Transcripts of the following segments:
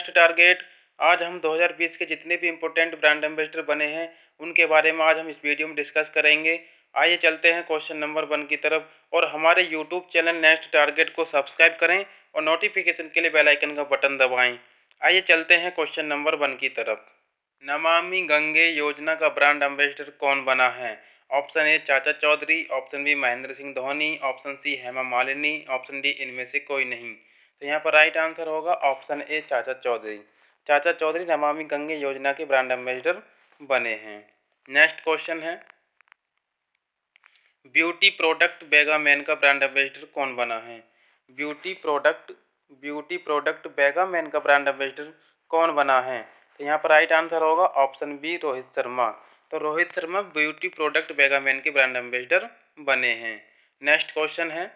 next target आज हम 2020 के जितने भी इम्पोर्टेंट ब्रांड एम्बेसडर बने हैं उनके बारे में आज हम इस वीडियो में डिस्कस करेंगे आइए चलते हैं क्वेश्चन नंबर वन की तरफ और हमारे यूट्यूब चैनल नेक्स्ट टारगेट को सब्सक्राइब करें और नोटिफिकेशन के लिए बेलाइकन का बटन दबाएँ आइए चलते हैं क्वेश्चन नंबर वन की तरफ नमामि गंगे योजना का ब्रांड एम्बेसडर कौन बना है option A Chacha Chaudhary option B Mahendra Singh Dhoni option C Hema Malini option D इनमें से कोई नहीं तो यहाँ पर राइट आंसर होगा ऑप्शन ए चाचा चौधरी चाचा चौधरी नमामि गंगे योजना के ब्रांड एम्बेसडर बने हैं नेक्स्ट क्वेश्चन है ब्यूटी प्रोडक्ट बेगा मैन का ब्रांड एम्बेसडर कौन बना है ब्यूटी प्रोडक्ट ब्यूटी प्रोडक्ट बेगा मैन का ब्रांड एम्बेसडर कौन बना है तो यहाँ पर राइट आंसर होगा ऑप्शन बी रोहित शर्मा तो रोहित शर्मा ब्यूटी प्रोडक्ट बेगामैन के ब्रांड एम्बेसडर बने हैं नेक्स्ट क्वेश्चन है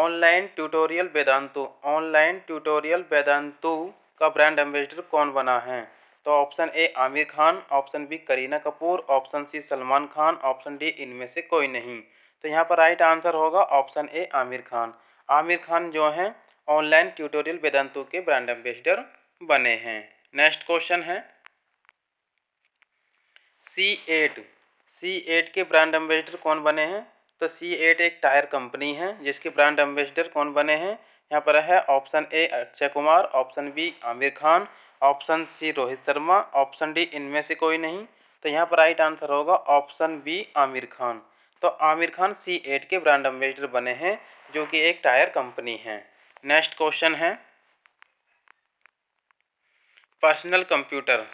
online tutorial Vedantu online tutorial Vedantu का ब्रांड एम्बेसडर कौन बना है तो option A Aamir Khan option B Kareena Kapoor option C Salman Khan option D इनमें से कोई नहीं तो यहाँ पर राइट आंसर होगा ऑप्शन ए आमिर खान आमिर खान जो हैं ऑनलाइन ट्यूटोरियल वेदांतु के ब्रांड एम्बेसडर बने हैं नेक्स्ट क्वेश्चन है सी एट सी एट के ब्रांड एम्बेसडर कौन बने हैं तो सी एट एक टायर कंपनी है जिसके ब्रांड एम्बेसडर कौन बने हैं यहाँ पर है option A Akshay Kumar option B Aamir Khan option C Rohit Sharma option D इनमें से कोई नहीं तो यहाँ पर राइट आंसर होगा ऑप्शन बी आमिर खान तो आमिर खान सी एट के ब्रांड एम्बेसडर बने हैं जो कि एक टायर कंपनी है नेक्स्ट क्वेश्चन है personal computer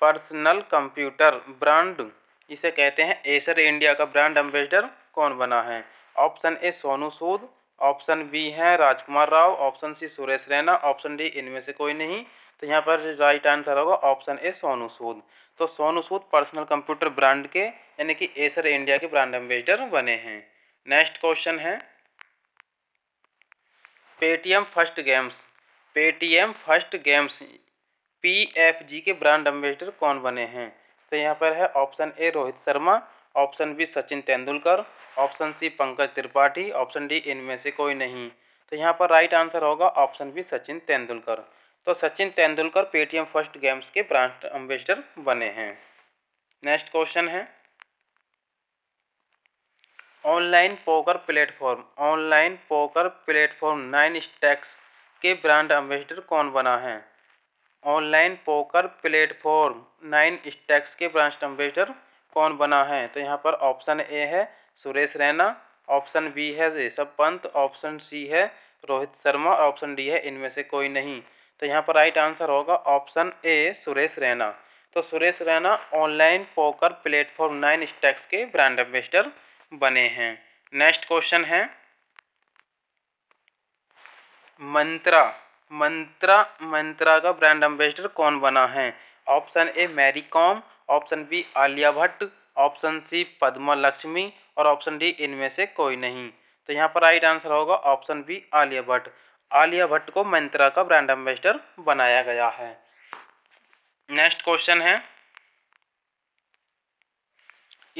personal computer brand इसे कहते हैं एसर इंडिया का ब्रांड एम्बेसडर कौन बना है option A Sonu Sood option B है Rajkumar Rao option C Suresh Raina option D इनमें से कोई नहीं तो यहाँ पर राइट आंसर होगा ऑप्शन ए सोनू सूद तो Sonu Sood personal computer brand के यानी कि एसर इंडिया के ब्रांड एम्बेसडर बने हैं नेक्स्ट क्वेश्चन है Paytm first games Paytm first games P F G के ब्रांड एम्बेसडर कौन बने हैं तो यहाँ पर है option A Rohit Sharma option B Sachin Tendulkar option C Pankaj Tripathi option D इनमें से कोई नहीं तो यहाँ पर राइट आंसर होगा ऑप्शन बी सचिन तेंदुलकर तो Sachin Tendulkar Paytm first games के ब्रांड एम्बेसडर बने हैं नेक्स्ट क्वेश्चन है online poker platform online poker platform nine stacks के ब्रांड एम्बेसडर कौन बना है online poker platform nine stacks के ब्रांड एम्बेसडर कौन बना है तो यहाँ पर ऑप्शन ए है सुरेश रैना ऑप्शन बी है ऋषभ पंत ऑप्शन सी है रोहित शर्मा और ऑप्शन डी है इनमें से कोई नहीं तो यहाँ पर राइट आंसर होगा ऑप्शन ए सुरेश रैना तो Suresh Raina online poker platform nine stacks के ब्रांड एम्बेसडर बने हैं नेक्स्ट क्वेश्चन है मंत्रा मंत्रा मंत्रा का ब्रांड एम्बेसडर कौन बना है option A Mary Kom option B Alia Bhatt option C Padma Lakshmi और ऑप्शन डी इनमें से कोई नहीं तो यहाँ पर राइट आंसर होगा ऑप्शन बी आलिया भट्ट आलिया भट्ट को मंत्रा का ब्रांड एम्बेसडर बनाया गया है नेक्स्ट क्वेश्चन है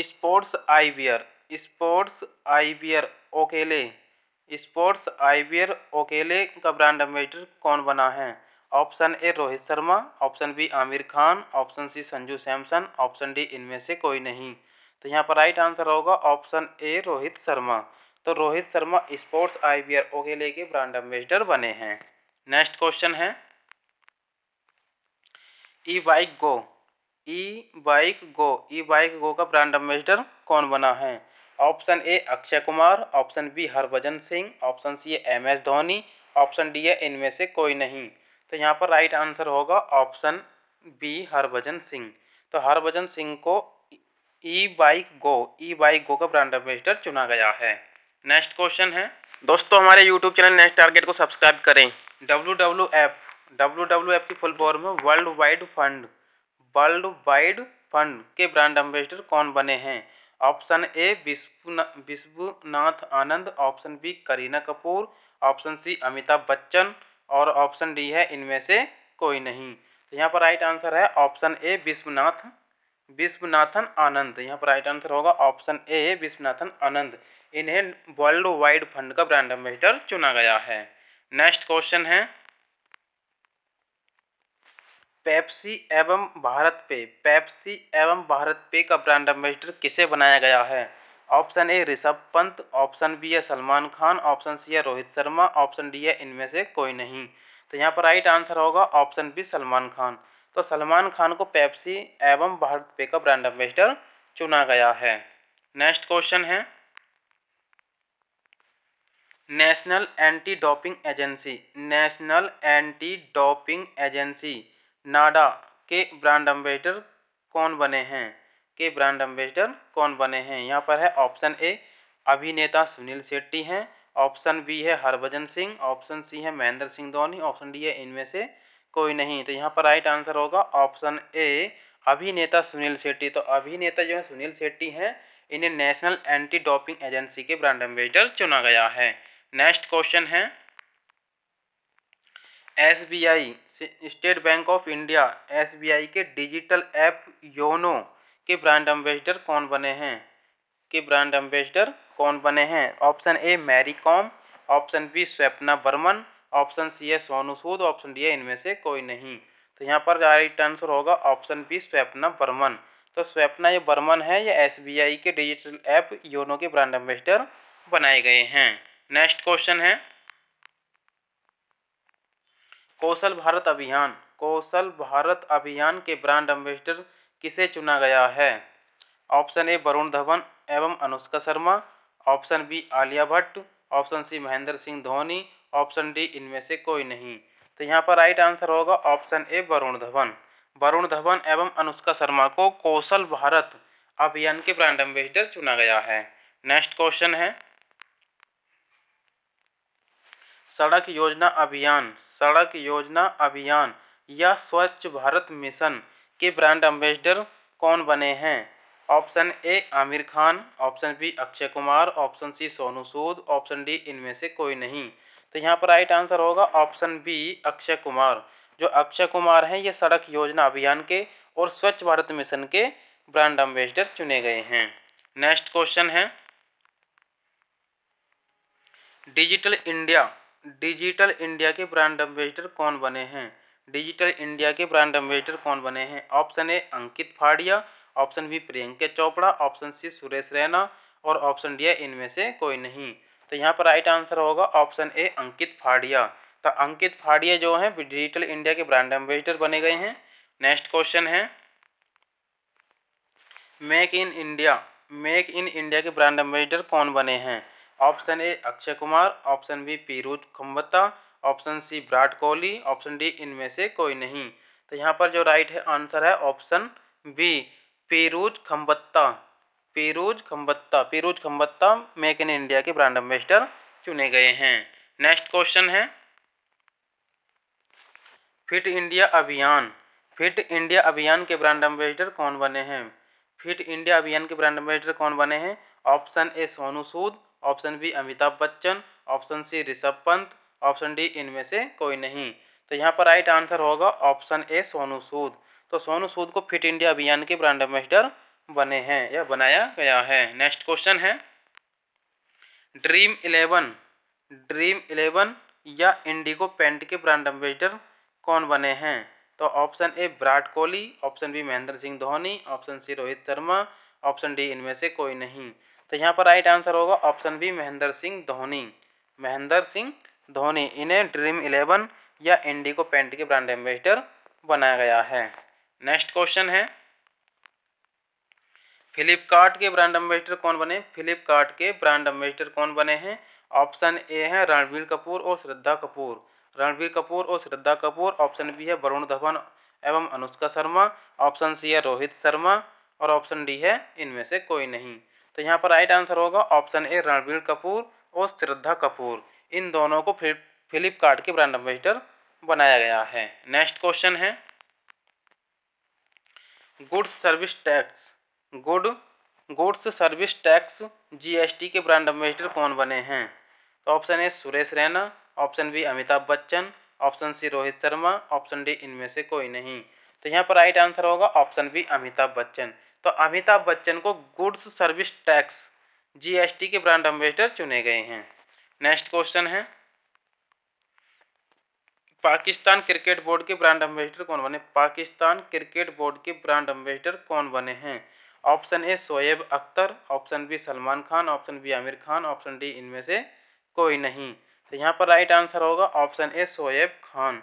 sports eyewear sports eyewear Oakley sports eyewear Oakley का ब्रांड एम्बेसडर कौन बना है option A Rohit Sharma option B Aamir Khan option C Sanju Samson option D इनमें से कोई नहीं तो यहाँ पर राइट आंसर होगा ऑप्शन ए रोहित शर्मा तो Rohit Sharma sports I eyewear लेके के ब्रांड एम्बेसडर बने हैं नेक्स्ट क्वेश्चन है e bike go e bike go e bike go का ब्रांड एम्बेसडर कौन बना है option A Akshay Kumar option B Harbhajan Singh option C M S Dhoni option D है इनमें से कोई नहीं तो यहाँ पर राइट आंसर होगा ऑप्शन बी हरभजन सिंह तो हरभजन सिंह को ई bike go e bike go का ब्रांड एम्बेसडर चुना गया है नेक्स्ट क्वेश्चन है दोस्तों हमारे यूट्यूब चैनल नेक्स्ट टारगेट को सब्सक्राइब करें W W F W W F की फुल फॉर्म में world wide fund world wide fund के ब्रांड एम्बेसडर कौन बने हैं ऑप्शन ए विश्वना Vishwanath Anand option B Kareena Kapoor option C Amitabh Bachchan और ऑप्शन डी है इनमें से कोई नहीं तो यहाँ पर राइट आंसर है ऑप्शन ए विश्वनाथ विश्वनाथन आनंद यहाँ पर राइट आंसर होगा ऑप्शन ए विश्वनाथन आनंद इन्हें वर्ल्ड वाइड फंड का ब्रांड एम्बेसडर चुना गया है नेक्स्ट क्वेश्चन है पेप्सी एवं भारत पे पेप्सी एवं भारत पे का ब्रांड एम्बेसडर किसे बनाया गया है option A Rishabh Pant option B है सलमान खान ऑप्शन सी है रोहित शर्मा ऑप्शन डी है इनमें से कोई नहीं तो यहाँ पर राइट आंसर होगा ऑप्शन बी सलमान खान तो सलमान खान को पेप्सी एवं भारत पे का ब्रांड एम्बेसडर चुना गया है नेक्स्ट क्वेश्चन है national anti doping agency national anti doping agency NADA के ब्रांड एम्बेसडर कौन बने हैं के ब्रांड एम्बेसडर कौन बने हैं यहाँ पर है ऑप्शन ए अभिनेता सुनील शेट्टी हैं ऑप्शन बी है हरभजन सिंह ऑप्शन सी है महेंद्र सिंह धोनी ऑप्शन डी है इनमें से कोई नहीं तो यहाँ पर राइट आंसर होगा ऑप्शन ए अभिनेता सुनील शेट्टी तो अभिनेता जो है सुनील शेट्टी हैं इन्हें नेशनल एंटी डोपिंग एजेंसी के ब्रांड एम्बेसडर चुना गया है नेक्स्ट क्वेश्चन है S B I State Bank of India S B I के डिजिटल ऐप योनो के ब्रांड एम्बेसडर कौन बने हैं के ब्रांड एम्बेसडर कौन बने हैं option A Mary Kom option B Swapna Barman option C है सोनू सूद ऑप्शन डी है इनमें से कोई नहीं तो यहाँ पर राइट आंसर होगा ऑप्शन बी स्वप्ना बर्मन तो स्वप्ना ये बर्मन है या एस के डिजिटल ऐप योनो के ब्रांड एम्बेसडर बनाए गए हैं नेक्स्ट क्वेश्चन है कौशल भारत अभियान कौशल भारत अभियान के ब्रांड एम्बेसडर किसे चुना गया है ऑप्शन ए वरुण धवन एवं Anushka Sharma option B Alia Bhatt option C Mahendra Singh Dhoni option D इनमें से कोई नहीं तो यहाँ पर राइट आंसर होगा ऑप्शन ए वरुण धवन वरुण धवन एवं अनुष्का शर्मा को कौशल भारत अभियान के ब्रांड एम्बेसडर चुना गया है नेक्स्ट क्वेश्चन है सड़क योजना अभियान सड़क योजना अभियान या स्वच्छ भारत मिशन के ब्रांड एम्बेसडर कौन बने हैं option A Aamir Khan option B Akshay Kumar option C Sonu Sood option D इनमें से कोई नहीं तो यहाँ पर राइट आंसर होगा ऑप्शन बी अक्षय कुमार जो अक्षय कुमार हैं ये सड़क योजना अभियान के और स्वच्छ भारत मिशन के ब्रांड एम्बेसडर चुने गए हैं नेक्स्ट क्वेश्चन है डिजिटल इंडिया डिजिटल इंडिया के ब्रांड एम्बेसडर कौन बने हैं डिजिटल इंडिया के ब्रांड एम्बेसडर कौन बने हैं option A Ankit Fadia option B Priyanka Chopra option C Suresh Raina और ऑप्शन डी है इनमें से कोई नहीं तो यहाँ पर राइट आंसर होगा ऑप्शन ए अंकित फाड़िया तो अंकित फाड़िया जो है डिजिटल इंडिया के ब्रांड एम्बेसडर बने गए हैं नेक्स्ट क्वेश्चन है make in India make in India के ब्रांड एम्बेसडर कौन बने हैं option A Akshay Kumar option B Piruz Khambatta option C Virat Kohli option D इनमें से कोई नहीं तो यहाँ पर जो राइट है आंसर है option B Piruz Khambatta Piruz Khambatta Piruz Khambatta make in India के ब्रांड एम्बेसडर चुने गए हैं नेक्स्ट क्वेश्चन है फिट इंडिया अभियान फिट इंडिया अभियान के ब्रांड एम्बेसडर कौन बने हैं फिट इंडिया अभियान के ब्रांड एम्बेसडर कौन बने हैं option A Sonu Sood option B Amitabh Bachchan option C Rishabh Pant option D इनमें से कोई नहीं तो यहाँ पर राइट आंसर होगा ऑप्शन ए सोनू सूद तो सोनू सूद को फिट इंडिया अभियान के ब्रांड एम्बेसडर बने हैं या बनाया गया है नेक्स्ट क्वेश्चन है ड्रीम इलेवन ड्रीम इलेवन या इंडिगो पेंट के ब्रांड एम्बेसडर कौन बने हैं तो option A Virat Kohli option B Mahendra Singh Dhoni option C Rohit Sharma option D इनमें से कोई नहीं तो यहाँ पर राइट आंसर होगा ऑप्शन बी महेंद्र सिंह धोनी महेंद्र सिंह धोनी इन्हें ड्रीम इलेवन या इंडिगो पेंट के ब्रांड एम्बेसडर बनाया गया है नेक्स्ट क्वेश्चन है फ्लिपकार्ट के ब्रांड एम्बेसडर कौन बने फ्लिपकार्ट के ब्रांड एम्बेसडर कौन बने हैं ऑप्शन ए है रणवीर कपूर और श्रद्धा कपूर रणवीर कपूर और श्रद्धा कपूर ऑप्शन बी है वरुण धवन एवं अनुष्का शर्मा ऑप्शन सी है रोहित शर्मा और ऑप्शन डी है इनमें से कोई नहीं तो यहाँ पर राइट आंसर होगा ऑप्शन ए रणवीर कपूर और श्रद्धा कपूर इन दोनों को फिर फ्लिपकार्ट के ब्रांड एम्बेसडर बनाया गया है नेक्स्ट क्वेश्चन है goods service tax good goods service tax GST के ब्रांड एम्बेसडर कौन बने हैं तो option A Suresh Raina option B Amitabh Bachchan option C Rohit Sharma option D इनमें से कोई नहीं तो यहाँ पर राइट आंसर होगा ऑप्शन बी अमिताभ बच्चन तो अमिताभ बच्चन को गुड्स सर्विस टैक्स जीएसटी के ब्रांड एम्बेसडर चुने गए हैं नेक्स्ट क्वेश्चन है पाकिस्तान क्रिकेट बोर्ड के ब्रांड एम्बेसडर कौन बने पाकिस्तान क्रिकेट बोर्ड के ब्रांड एम्बेसडर कौन बने हैं option A Shoaib Akhtar option B Salman Khan option B Aamir Khan option D इनमें से कोई नहीं तो यहाँ पर राइट आंसर होगा ऑप्शन ए शोएब खान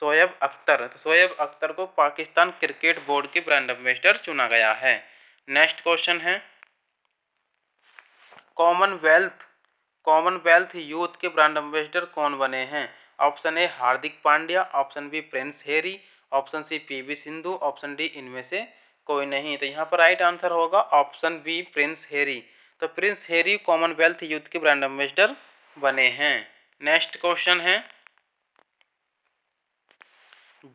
शोएब अख्तर तो शोएब अख्तर को पाकिस्तान क्रिकेट बोर्ड के ब्रांड एम्बेसडर चुना गया है नेक्स्ट क्वेश्चन है कॉमनवेल्थ कॉमनवेल्थ यूथ के ब्रांड एम्बेसडर कौन बने हैं ऑप्शन ए Hardik Pandya option B Prince Harry option C PV Sindhu option D इनमें से कोई नहीं तो यहाँ पर राइट आंसर होगा ऑप्शन बी प्रिंस हेरी तो प्रिंस हेरी कॉमनवेल्थ यूथ के ब्रांड एम्बेसडर बने हैं नेक्स्ट क्वेश्चन है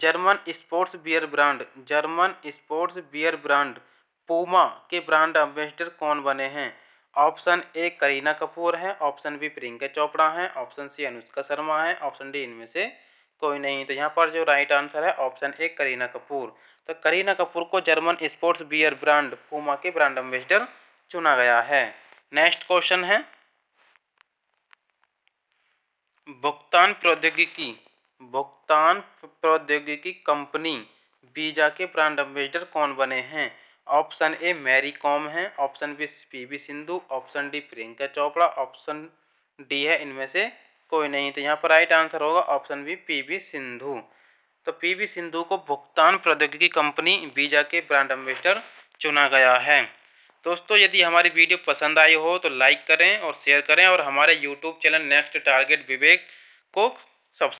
German sports beer brand German sports beer brand Puma के ब्रांड एम्बेसडर कौन बने हैं ऑप्शन ए करीना कपूर है ऑप्शन बी प्रियंका चोपड़ा है ऑप्शन सी अनुष्का शर्मा है ऑप्शन डी इनमें से कोई नहीं तो यहाँ पर जो राइट आंसर है ऑप्शन ए करीना कपूर तो करीना कपूर को German sports beer brand Puma के ब्रांड एम्बेसडर चुना गया है नेक्स्ट क्वेश्चन है भुगतान प्रौद्योगिकी भुगतान प्रौद्योगिकी कंपनी वीजा के ब्रांड एम्बेसडर कौन बने हैं ऑप्शन ए मैरी कॉम है option B P V Sindhu option D Priyanka Chopra option D है इनमें से कोई नहीं तो यहाँ पर राइट आंसर होगा option B P V Sindhu तो पी वी सिंधु को भुगतान प्रौद्योगिकी कंपनी वीजा के ब्रांड एम्बेसडर चुना गया है दोस्तों यदि हमारी वीडियो पसंद आई हो तो लाइक करें और शेयर करें और हमारे YouTube channel next target Vivek को सब्सक्राइब